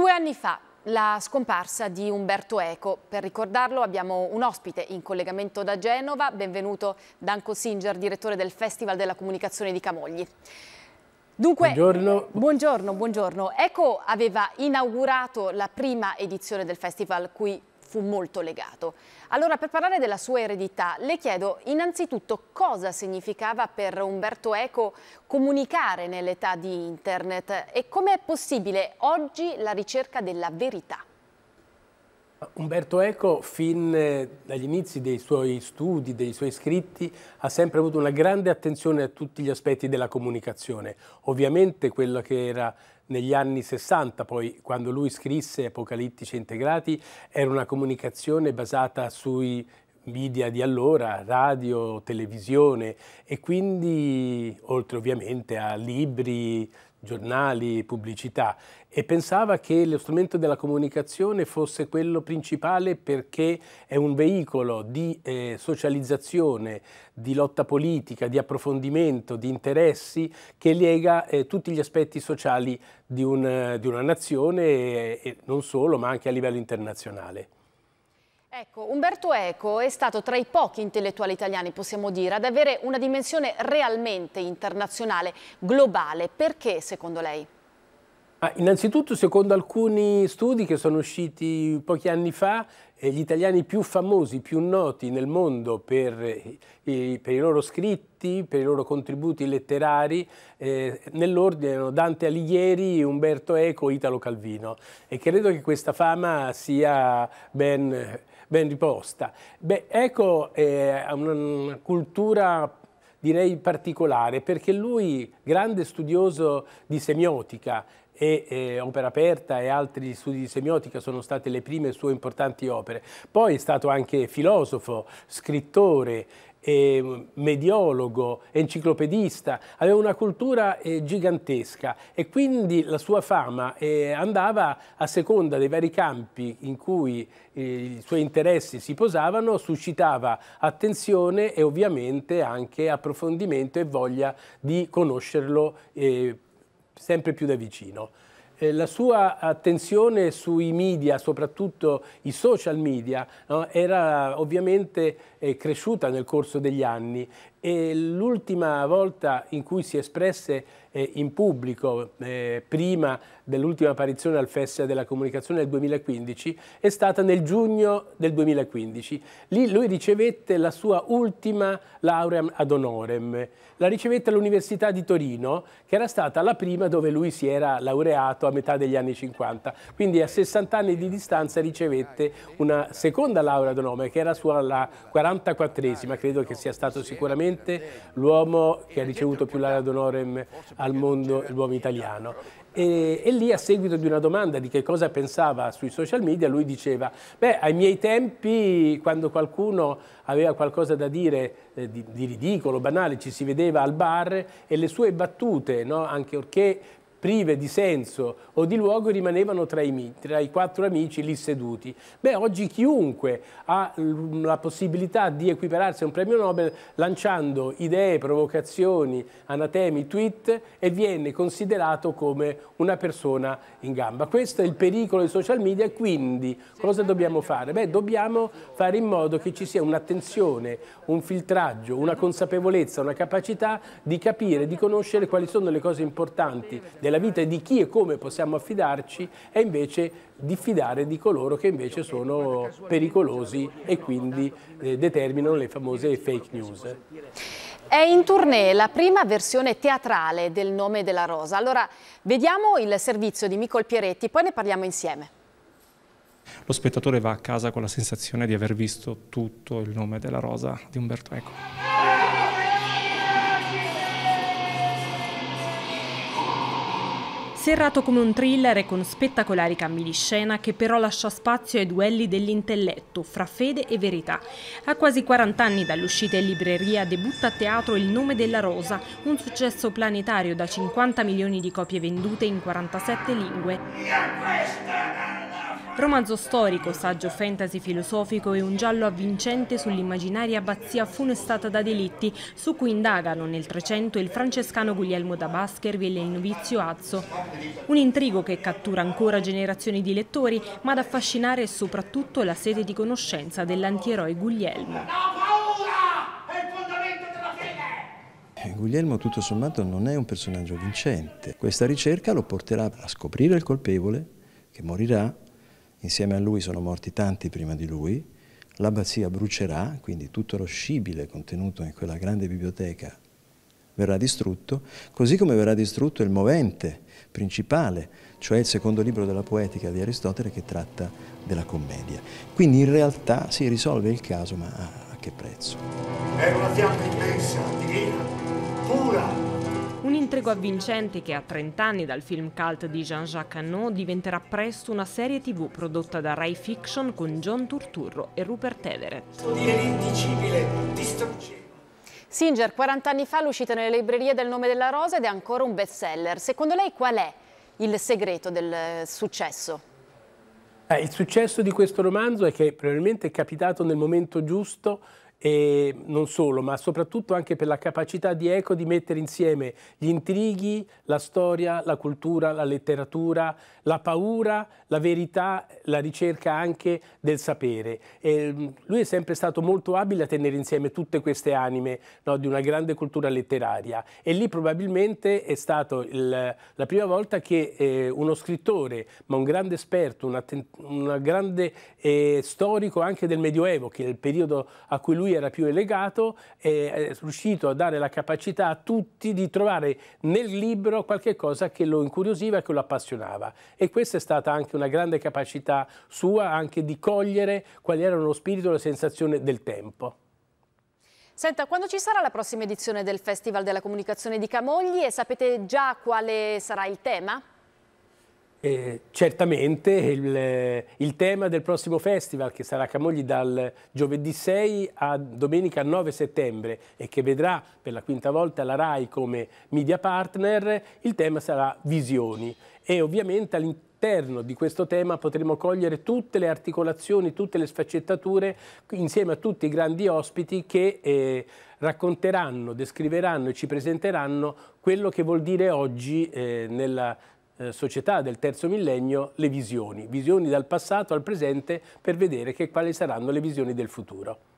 Due anni fa la scomparsa di Umberto Eco. Per ricordarlo abbiamo un ospite in collegamento da Genova. Benvenuto Danco Singer, direttore del Festival della Comunicazione di Camogli. Dunque, buongiorno. buongiorno, buongiorno. Eco aveva inaugurato la prima edizione del festival cui fu molto legato. Allora, per parlare della sua eredità, le chiedo innanzitutto cosa significava per Umberto Eco comunicare nell'età di Internet e come è possibile oggi la ricerca della verità. Umberto Eco, fin eh, dagli inizi dei suoi studi, dei suoi scritti, ha sempre avuto una grande attenzione a tutti gli aspetti della comunicazione. Ovviamente quello che era negli anni 60, poi quando lui scrisse Apocalittici Integrati, era una comunicazione basata sui media di allora, radio, televisione e quindi, oltre ovviamente a libri, giornali, pubblicità e pensava che lo strumento della comunicazione fosse quello principale perché è un veicolo di eh, socializzazione, di lotta politica, di approfondimento, di interessi che lega eh, tutti gli aspetti sociali di, un, eh, di una nazione e, non solo ma anche a livello internazionale. Ecco, Umberto Eco è stato tra i pochi intellettuali italiani, possiamo dire, ad avere una dimensione realmente internazionale, globale. Perché, secondo lei? Ah, innanzitutto, secondo alcuni studi che sono usciti pochi anni fa, eh, gli italiani più famosi, più noti nel mondo per, eh, per i loro scritti, per i loro contributi letterari, eh, nell'ordine erano Dante Alighieri, Umberto Eco, Italo Calvino. E credo che questa fama sia ben ben riposta. Beh, ecco è eh, una cultura direi particolare perché lui, grande studioso di semiotica, e eh, Opera Aperta e altri studi di semiotica sono state le prime sue importanti opere. Poi è stato anche filosofo, scrittore, eh, mediologo, enciclopedista, aveva una cultura eh, gigantesca e quindi la sua fama eh, andava a seconda dei vari campi in cui eh, i suoi interessi si posavano, suscitava attenzione e ovviamente anche approfondimento e voglia di conoscerlo eh, sempre più da vicino. Eh, la sua attenzione sui media, soprattutto i social media, no, era ovviamente eh, cresciuta nel corso degli anni e l'ultima volta in cui si espresse eh, in pubblico, eh, prima dell'ultima apparizione al Festival della Comunicazione del 2015, è stata nel giugno del 2015. Lì lui ricevette la sua ultima laurea ad honorem. La ricevette all'Università di Torino, che era stata la prima dove lui si era laureato a metà degli anni 50. Quindi a 60 anni di distanza ricevette una seconda laurea ad honorem, che era sua la 44esima, credo che sia stato sicuramente sicuramente l'uomo che ha ricevuto più laurea d'onore al mondo, l'uomo italiano. E, e, lì a seguito di una domanda di che cosa pensava sui social media, lui diceva, beh, ai miei tempi quando qualcuno aveva qualcosa da dire eh, di, di, ridicolo, banale, ci si vedeva al bar e le sue battute, no? anche perché prive di senso o di luogo rimanevano tra i, tra i quattro amici lì seduti. Beh, oggi chiunque ha la possibilità di equipararsi a un premio Nobel lanciando idee, provocazioni, anatemi, tweet e viene considerato come una persona in gamba. Questo è il pericolo dei social media, quindi cosa dobbiamo fare? Beh, dobbiamo fare in modo che ci sia un'attenzione, un filtraggio, una consapevolezza, una capacità di capire, di conoscere quali sono le cose importanti della vita di chi e come possiamo affidarci è invece diffidare di coloro che invece sono pericolosi e quindi eh, determinano le famose fake news. È in tournée la prima versione teatrale del nome della rosa. Allora vediamo il servizio di Micol Pieretti, poi ne parliamo insieme. Lo spettatore va a casa con la sensazione di aver visto tutto il nome della rosa di Umberto Eco. Serrato come un thriller e con spettacolari cambi di scena che però lascia spazio ai duelli dell'intelletto fra fede e verità. A quasi 40 anni dall'uscita in libreria debutta a teatro Il nome della rosa, un successo planetario da 50 milioni di copie vendute in 47 lingue. Romanzo storico, saggio fantasy filosofico e un giallo avvincente sull'immaginaria abbazia funestata da delitti, su cui indagano nel 300 il francescano Guglielmo da Baskerville e il novizio Azzo. Un intrigo che cattura ancora generazioni di lettori, ma ad affascinare soprattutto la sete di conoscenza dell'antieroe Guglielmo. Eh, Guglielmo tutto sommato non è un personaggio vincente. Questa ricerca lo porterà a scoprire il colpevole che morirà Insieme a lui sono morti tanti prima di lui. L'abbazia brucerà, quindi tutto lo scibile contenuto in quella grande biblioteca verrà distrutto, così come verrà distrutto il movente principale, cioè il secondo libro della poetica di Aristotele che tratta della commedia. Quindi in realtà si risolve il caso, ma a, che prezzo? È una fiamma immensa, divina, pura, intrigo avvincente che a 30 anni dal film cult di Jean-Jacques Annaud diventerà presto una serie tv prodotta da Rai Fiction con John Turturro e Rupert Everett. Singer, 40 anni fa l'uscita nelle librerie del nome della rosa ed è ancora un best seller. Secondo lei qual è il segreto del eh, successo? Eh, il successo di questo romanzo è che probabilmente è capitato nel momento giusto e non solo, ma soprattutto anche per la capacità di Eco di mettere insieme gli intrighi, la storia, la cultura, la letteratura, la paura, la verità, la ricerca anche del sapere. E mm, lui è sempre stato molto abile a tenere insieme tutte queste anime no, di una grande cultura letteraria e lì probabilmente è stata la prima volta che eh, uno scrittore, ma un grande esperto, un grande eh, storico anche del Medioevo, che è il periodo a cui lui lui era più elegato, è riuscito a dare la capacità a tutti di trovare nel libro qualche cosa che lo incuriosiva e che lo appassionava. E questa è stata anche una grande capacità sua anche di cogliere quali erano lo spirito e la sensazione del tempo. Senta, quando ci sarà la prossima edizione del Festival della Comunicazione di Camogli e sapete già quale sarà il tema? Eh, certamente il, eh, il, tema del prossimo festival che sarà a Camogli dal giovedì 6 a domenica 9 settembre e che vedrà per la quinta volta la RAI come media partner, il tema sarà visioni e ovviamente all'interno di questo tema potremo cogliere tutte le articolazioni, tutte le sfaccettature insieme a tutti i grandi ospiti che eh, racconteranno, descriveranno e ci presenteranno quello che vuol dire oggi eh, nella eh, società del terzo millennio le visioni, visioni dal passato al presente per vedere che, quali saranno le visioni del futuro.